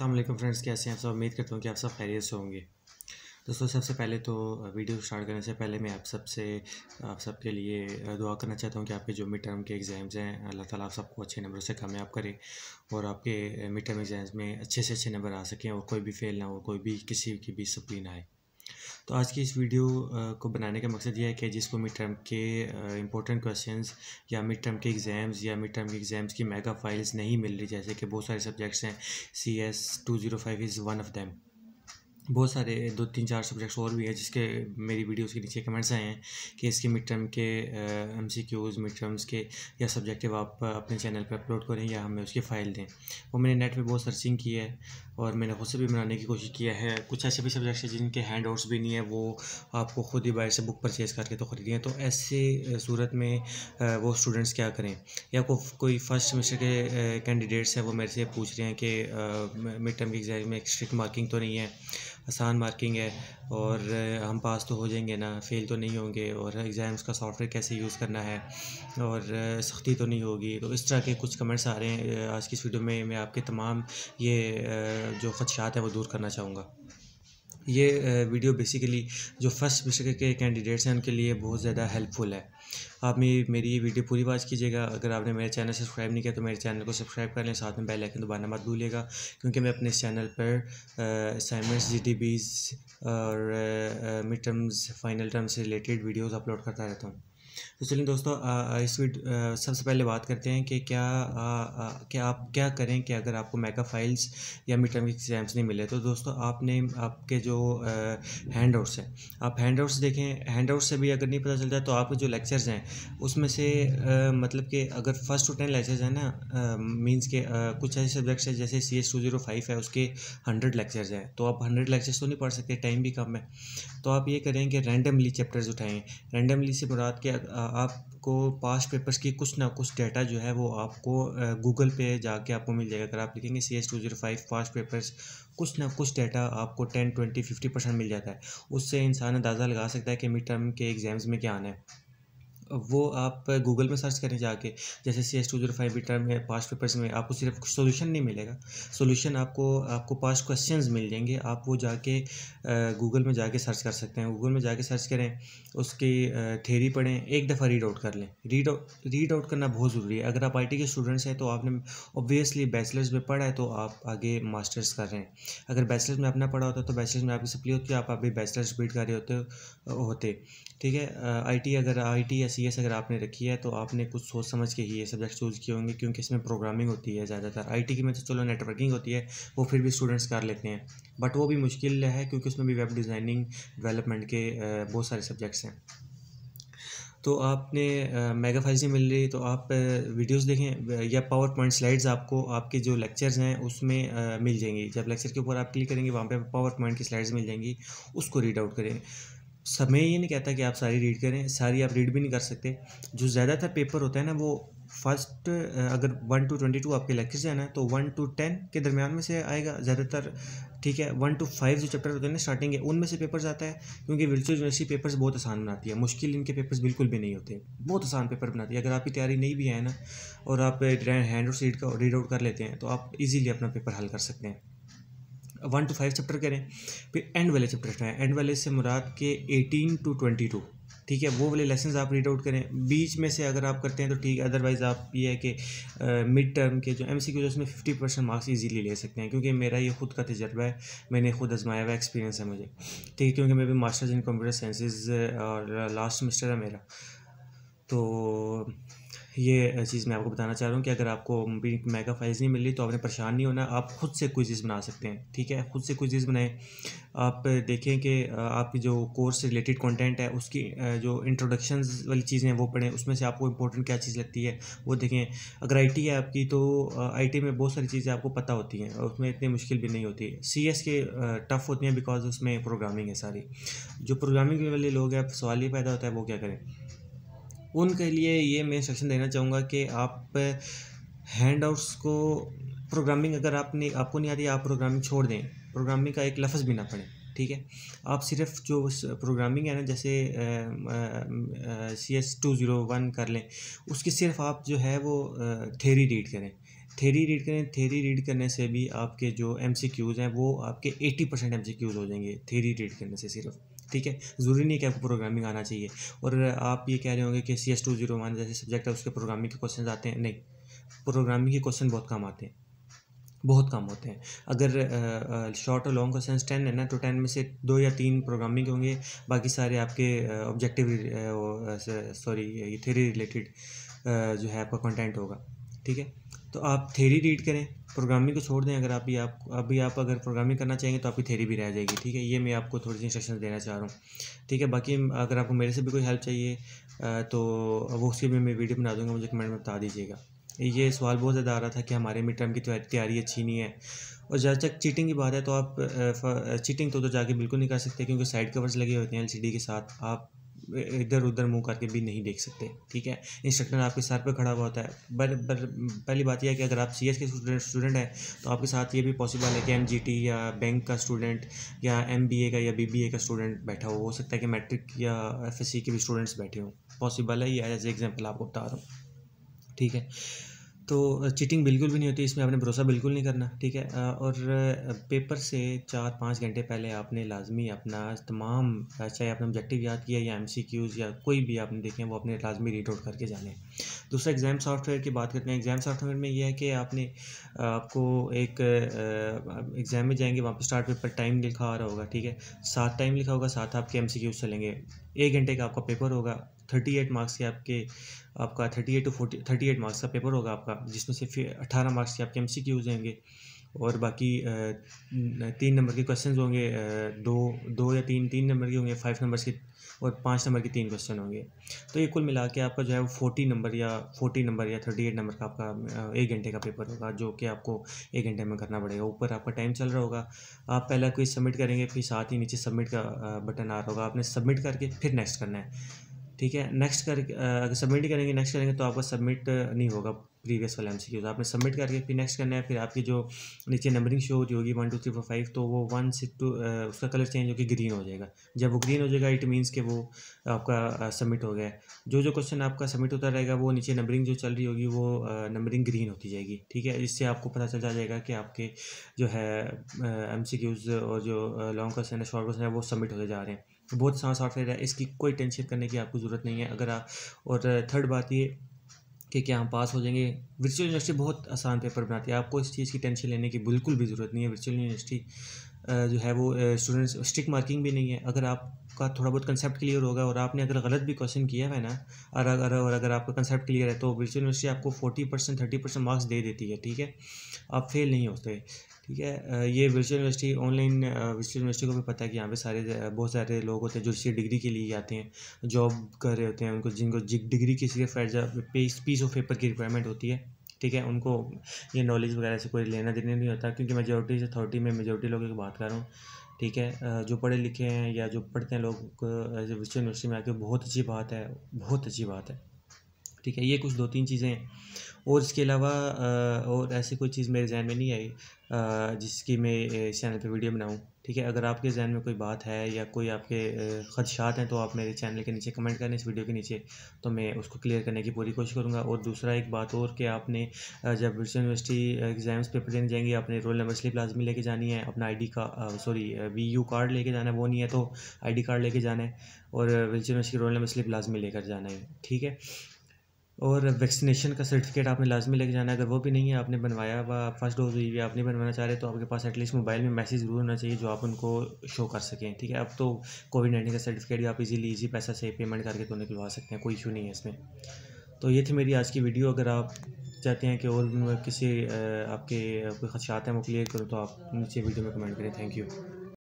अल्लाम फ्रेंड्स कैसे हैं आप सब उम्मीद करता हूँ कि आप सब खैरियत से होंगे दोस्तों सबसे पहले तो वीडियो स्टार्ट करने से पहले मैं आप सबसे आप सबके लिए दुआ करना चाहता हूँ कि आपके जो मिड टर्म के एग्ज़ाम्स हैं अल्लाह ताला आप सबको अच्छे नंबर से कामयाब करे और आपके मिड टर्म एग्ज़ाम्स में अच्छे से अच्छे नंबर आ सकें और कोई भी फेल ना हो कोई भी किसी की भी सप्ली ना आए तो आज की इस वीडियो को बनाने का मकसद यह है कि जिसको मिड टर्म के इंपॉर्टेंट क्वेश्चंस या मिड टर्म के एग्ज़ाम्स या मिड टर्म के एग्ज़ाम्स की मेगा फाइल्स नहीं मिल रही जैसे कि बहुत सारे सब्जेक्ट्स हैं C S two zero five is one of them बहुत सारे दो तीन चार सब्जेक्ट्स और भी है जिसके मेरी वीडियोस के नीचे कमेंट्स आए हैं कि इसके मिड टर्म के M C Qs mid terms के या सब्जेक्टिव आप अपने चैनल पर अपलोड करें या हमें उसकी फ़ाइल दें वो मैंने नेट पे बहुत सर्चिंग की है और मैंने खुद से भी बनाने की कोशिश किया है कुछ ऐसे भी सब्जेक्ट्स हैं जिनके हैंड आउट्स भी नहीं है वो आपको खुद ही बाहर से बुक परचेज़ करके तो ख़रीदें तो ऐसे सूरत में वो स्टूडेंट्स क्या करें या को, कोई फर्स्ट सेमेस्टर के कैंडिडेट्स हैं वो मेरे से पूछ रहे हैं कि मिड टर्म के एग्ज़ाम में स्ट्रिक्ट मार्किंग तो नहीं है आसान मार्किंग है और हम पास तो हो जाएंगे ना फेल तो नहीं होंगे और एग्ज़ाम्स का सॉफ्टवेयर कैसे यूज़ करना है और सख्ती तो नहीं होगी तो इस तरह के कुछ कमेंट्स आ रहे हैं आज की इस वीडियो में मैं आपके तमाम ये जो खदशात हैं वो दूर करना चाहूँगा ये वीडियो बेसिकली जो फर्स्ट विषय के कैंडिडेट्स हैं उनके लिए बहुत ज़्यादा हेल्पफुल है आप मेरी मेरी ये वीडियो पूरी वाच कीजिएगा अगर आपने मेरे चैनल सब्सक्राइब नहीं किया तो मेरे चैनल को सब्सक्राइब कर लें साथ में बेल आइकन दबाना मत भूलिएगा क्योंकि मैं अपने इस चैनल पर असाइनमेंट्स जी और मिड टर्म्स फाइनल टर्म्स से रिलेटेड वीडियोज़ अपलोड करता रहता हूँ तो चलिए दोस्तों इस वीड सबसे पहले बात करते हैं कि क्या क्या आप क्या करें कि अगर आपको मेगा फाइल्स या मिड टर्म एग्जाम्स नहीं मिले तो दोस्तों आपने आपके जो हैंड आउट्स हैं आप हैंड आउट्स देखें हैंड आउट्स से भी अगर नहीं पता चलता तो आपके जो लेक्चर्स हैं उसमें से आ, मतलब कि अगर फर्स्ट टू टेन लेक्चर्स हैं ना मीन्स के आ, कुछ ऐसे सब्जेक्ट्स हैं जैसे C S two zero five है उसके हंड्रेड लेक्चर्स हैं तो आप हंड्रेड लेक्चर्स तो नहीं पढ़ सकते टाइम भी कम है तो आप ये करें कि रैंडमली चैप्टर्स उठाएँ रैंडमली से मुराद के आपको पास्ट पेपर्स की कुछ ना कुछ डेटा जो है वो आपको गूगल पे जाके आपको मिल जाएगा अगर आप लिखेंगे C S two zero five past papers कुछ ना कुछ डेटा आपको टेन ट्वेंटी फिफ्टी परसेंट मिल जाता है उससे इंसान अंदाज़ा लगा सकता है कि मिड टर्म के एग्ज़ाम्स में क्या आना है वो आप गूगल में सर्च करें जाके जैसे C S two zero five बीटर में पास्ट पेपर्स में आपको सिर्फ सोल्यूशन नहीं मिलेगा सोल्यूशन आपको आपको पास्ट क्वेश्चन मिल जाएंगे आप वो जाके गूगल में जाके सर्च कर सकते हैं गूगल में जाके सर्च करें उसकी थेरी पढ़ें एक दफ़ा रीड आउट कर लें रीड आउट रीड आउट करना बहुत ज़रूरी है अगर आप आई के स्टूडेंट्स हैं तो आपने ऑब्वियसली बैचलर्स में पढ़ा है तो आप आगे मास्टर्स कर रहे हैं अगर बैचलर्स में अपना पढ़ा होता तो बैचलर्स में आपकी सप्ली होती है आप अभी बैचलर्स बीट कर रहे होते होते ठीक है आई अगर आई या सी सी अगर आपने रखी है तो आपने कुछ सोच समझ के ही ये सब्जेक्ट चूज़ किए होंगे क्योंकि इसमें प्रोग्रामिंग होती है ज़्यादातर आई टी की में तो चलो नेटवर्किंग होती है वो फिर भी स्टूडेंट्स कर लेते हैं बट वो भी मुश्किल है क्योंकि उसमें भी वेब डिज़ाइनिंग डेवलपमेंट के बहुत सारे सब्जेक्ट्स हैं तो आपने मेगा फाइल से मिल रही तो आप वीडियोस देखें या पावर पॉइंट स्लाइड्स आपको आपके जो लेक्चर्स हैं उसमें मिल जाएंगी जब लेक्चर के ऊपर आप क्लिक करेंगे वहाँ पे पावर पॉइंट की स्लाइड्स मिल जाएंगी उसको रीड आउट करें समय ये नहीं कहता कि आप सारी रीड करें सारी आप रीड भी नहीं कर सकते जो ज़्यादातर पेपर होता है ना वो फर्स्ट अगर वन टू ट्वेंटी टू आपके लेक्चर से है तो वन टू टेन के दरमियान में से आएगा ज़्यादातर ठीक है वन टू फाइव जो चैप्टर होते हैं ना स्टार्टिंग के उनमें से पेपर्स आता है क्योंकि विर्चुअल यूनिवर्सिटी पेपर्स बहुत आसान बनाती है मुश्किल इनके पेपर्स बिल्कुल भी नहीं होते बहुत आसान पेपर बनाती है अगर आपकी तैयारी नहीं भी है ना और आप हैंड आउट रीड का रीड आउट कर लेते हैं तो आप ईजिली अपना पेपर हल कर सकते हैं वन टू फाइव चैप्टर करें फिर एंड वाले चैप्टर हैं एंड वाले से मुराद के एटीन टू ट्वेंटी टू ठीक है वो वाले लेसन आप रीड आउट करें बीच में से अगर आप करते हैं तो ठीक है अदरवाइज़ आप ये है कि मिड टर्म के जो एम सी क्यूज उसमें फिफ्टी परसेंट मार्क्स ईजीली ले सकते हैं क्योंकि मेरा ये खुद का तजर्बा है मैंने खुद आजमाया हुआ एक्सपीरियंस है मुझे ठीक है क्योंकि मैं भी मास्टर्स इन कंप्यूटर साइंसेज और लास्ट सेमेस्टर है मेरा तो ये चीज़ मैं आपको बताना चाह रहा हूँ कि अगर आपको मेगा फाइल्स नहीं मिल रही तो आपने परेशान नहीं होना आप खुद से कोई चीज़ बना सकते हैं ठीक है खुद से कोई चीज़ बनाएं आप देखें कि आपकी जो कोर्स से रिलेटेड कंटेंट है उसकी जो इंट्रोडक्शन वाली चीज़ें हैं वो पढ़ें उसमें से आपको इंपॉर्टेंट क्या चीज़ लगती है वो देखें अगर आई है आपकी तो आई में बहुत सारी चीज़ें आपको पता होती हैं और उसमें इतनी मुश्किल भी नहीं होती सी एस के टफ़ होती हैं बिकॉज उसमें प्रोग्रामिंग है सारी जो प्रोग्रामिंग वाले लोग हैं सवाल ये पैदा होता है वो क्या करें उनके लिए ये मैं इंस्ट्रक्शन देना चाहूँगा कि आप हैंड आउट्स को प्रोग्रामिंग अगर आपने आपको नहीं आती आप प्रोग्रामिंग छोड़ दें प्रोग्रामिंग का एक लफ्ज़ भी ना पढ़ें ठीक है आप सिर्फ जो प्रोग्रामिंग है ना जैसे C S two zero one कर लें उसकी सिर्फ आप जो है वो थेरी रीड करें थेरी रीड करें थेरी रीड करने से भी आपके जो एम सी क्यूज़ हैं वो आपके eighty percent M C Qs हो जाएंगे थेरी रीड करने से सिर्फ ठीक है ज़रूरी नहीं कि आपको प्रोग्रामिंग आना चाहिए और आप ये कह रहे होंगे कि C S two zero one जैसे सब्जेक्ट है उसके प्रोग्रामिंग के क्वेश्चन आते हैं नहीं प्रोग्रामिंग के क्वेश्चन बहुत कम आते हैं बहुत कम होते हैं अगर शॉर्ट और लॉन्ग क्वेश्चन टेन है ना तो टेन में से दो या तीन प्रोग्रामिंग होंगे बाकी सारे आपके ऑब्जेक्टिव सॉरी ये थेरी रिलेटेड जो है आपका कंटेंट होगा ठीक है तो आप थेरी रीड करें प्रोग्रामिंग को छोड़ दें अगर आप भी आप अभी आप अगर प्रोग्रामिंग करना चाहेंगे तो आपकी थेरी भी रह जाएगी ठीक है ये मैं आपको थोड़ी सी इंस्ट्रक्शन देना चाह रहा हूँ ठीक है बाकी अगर आपको मेरे से भी कोई हेल्प चाहिए तो वो उसके भी मैं वीडियो बना दूँगा मुझे कमेंट में बता दीजिएगा ये सवाल बहुत ज़्यादा आ रहा था कि हमारे मिड टर्म की तैयारी अच्छी नहीं है और जहाँ तक चीटिंग की बात है तो आप चीटिंग तो, तो जाके बिल्कुल नहीं कर सकते क्योंकि साइड कवर्स लगे होते हैं एल के साथ आप इधर उधर मुंह करके भी नहीं देख सकते ठीक है इंस्ट्रक्टर आपके सर पे खड़ा हुआ होता है बर, बर, पहली बात यह है कि अगर आप सी के स्टूडेंट स्टूडेंट हैं तो आपके साथ ये भी पॉसिबल है कि एम या बैंक का स्टूडेंट या एम का या बी का स्टूडेंट बैठा हो हो सकता है कि मैट्रिक या एफ के भी स्टूडेंट्स बैठे हों पॉसिबल है ये एज एग्जाम्पल आपको बता रहा हूँ ठीक है तो चीटिंग बिल्कुल भी नहीं होती इसमें आपने भरोसा बिल्कुल नहीं करना ठीक है और पेपर से चार पाँच घंटे पहले आपने लाजमी अपना तमाम चाहे आपने ऑब्जेक्टिव याद किया या एम सी क्यूज़ या कोई भी आपने देखे वो अपने लाजमी रीड आउट करके जाने दूसरा एग्ज़ाम सॉफ्टवेयर की बात करते हैं एग्ज़ाम सॉफ्टवेयर में यह है कि आपने आपको एक एग्ज़ाम में जाएंगे वहाँ पर स्टार्ट पेपर टाइम लिखा आ रहा होगा ठीक है सात टाइम लिखा होगा साथ आपके एम सी क्यूज़ चलेंगे एक घंटे का आपका पेपर होगा थर्टी एट मार्क्स के आपके आपका thirty eight to forty thirty eight marks का पेपर होगा आपका जिसमें से फिर अठारह मार्क्स के आपके एम सी क्यूज़ होंगे और बाकी तीन नंबर के क्वेश्चन होंगे दो दो या तीन तीन नंबर के होंगे फाइव नंबर के और पाँच नंबर के तीन क्वेश्चन होंगे तो ये कुल मिला के आपका जो है वो फोर्टी नंबर या फोर्टी नंबर या थर्टी एट नंबर का आपका एक घंटे का पेपर होगा जो कि आपको एक घंटे में करना पड़ेगा ऊपर आपका टाइम चल रहा होगा आप पहला क्विज सबमिट करेंगे फिर साथ ही नीचे सबमिट का बटन आ रहा होगा आपने सबमिट करके फिर नेक्स्ट करना है ठीक है नेक्स्ट करके सबमिट करेंगे नेक्स्ट करेंगे तो आपका सबमिट नहीं होगा प्रीवियस वाला एम सी क्यू आपने सबमिट करके फिर नेक्स्ट करना है फिर आपकी जो नीचे नंबरिंग शो हो होगी one two three four five तो वो वन सिक्स टू उसका कलर चेंज होगी ग्रीन हो जाएगा जब वो ग्रीन हो जाएगा इट मीन्स के वो आपका सबमिट हो गया जो जो क्वेश्चन आपका सबमिट होता रहेगा वो नीचे नंबरिंग जो चल रही होगी वो नंबरिंग ग्रीन होती जाएगी ठीक है इससे आपको पता चल जाएगा कि आपके जो है एम सी क्यूज़ और जो लॉन्ग क्वेश्चन है शॉर्ट क्वेश्चन है वो सबमिट होते जा रहे हैं बहुत सारा सॉफ्टवेयर है इसकी कोई टेंशन करने की आपको ज़रूरत नहीं है अगर आप और थर्ड बात ये कि क्या हम पास हो जाएंगे वर्चुअल यूनिवर्सिटी बहुत आसान पेपर बनाती है आपको इस चीज़ की टेंशन लेने की बिल्कुल भी ज़रूरत नहीं है वर्चुअल यूनिवर्सिटी जो है वो स्टूडेंट्स स्ट्रिक मार्किंग भी नहीं है अगर आपका थोड़ा बहुत कंसेप्ट क्लियर होगा और आपने अगर गलत भी क्वेश्चन किया है ना और अगर और अगर आपका कंसेप्ट क्लियर है तो वर्चुअल यूनिवर्सिटी आपको forty percent thirty percent marks दे देती है ठीक है आप फेल नहीं होते ठीक है ये virtual university online virtual university को भी पता है कि यहाँ पे सारे बहुत सारे लोग होते हैं जो इसी डिग्री के लिए आते हैं जॉब कर रहे होते हैं उनको जिनको डिग्री की सिर्फ पीस पीस ऑफ पेपर की रिक्वायरमेंट होती है ठीक है उनको ये नॉलेज वगैरह से कोई लेना देना नहीं होता क्योंकि मेजोरिटी से अथॉरिटी में मेजोरिटी लोगों की बात कर रहा हूँ ठीक है जो पढ़े लिखे हैं या जो पढ़ते हैं लोग विश्व यूनिवर्सिटी में आके बहुत अच्छी बात है बहुत अच्छी बात है ठीक है ये कुछ दो तीन चीज़ें हैं और इसके अलावा और ऐसी कोई चीज़ मेरे जहन में नहीं आई जिसकी मैं इस चैनल पे वीडियो बनाऊँ ठीक है अगर आपके जहन में कोई बात है या कोई आपके खदशात हैं तो आप मेरे चैनल के नीचे कमेंट करें इस वीडियो के नीचे तो मैं उसको क्लियर करने की पूरी कोशिश करूँगा और दूसरा एक बात और कि आपने जब विरसा यूनिवर्सिटी एग्ज़ाम्स पेपर देने जाएंगे आपने रोल नंबर स्लिप लाजमी लेके जानी है अपना आई डी का सॉरी वी यू कार्ड लेके जाना है वो नहीं है तो आई डी कार्ड लेके जाना है और विरसा यूनिवर्सिटी रोल नंबर स्लिप लाजमी लेकर जाना है ठीक है और वैक्सीनेशन का सर्टिफिकेट आपने लाजमी लेके जाना है अगर वो भी नहीं है आपने बनवाया हुआ फर्स्ट डोज हुई हुई आप नहीं बनवाना चाह रहे तो आपके पास एटलीस्ट मोबाइल में मैसेज जरूर होना चाहिए जो आप उनको शो कर सकें ठीक है अब तो कोविड नाइन्टीन का सर्टिफिकेट भी आप इजीली इजी पैसा से पेमेंट करके तो निकलवा सकते हैं कोई इशू नहीं है इसमें तो ये थी मेरी आज की वीडियो अगर आप चाहते हैं कि और किसी आपके कोई खदशात हैं वो क्लियर करो तो आप नीचे वीडियो में कमेंट करें थैंक यू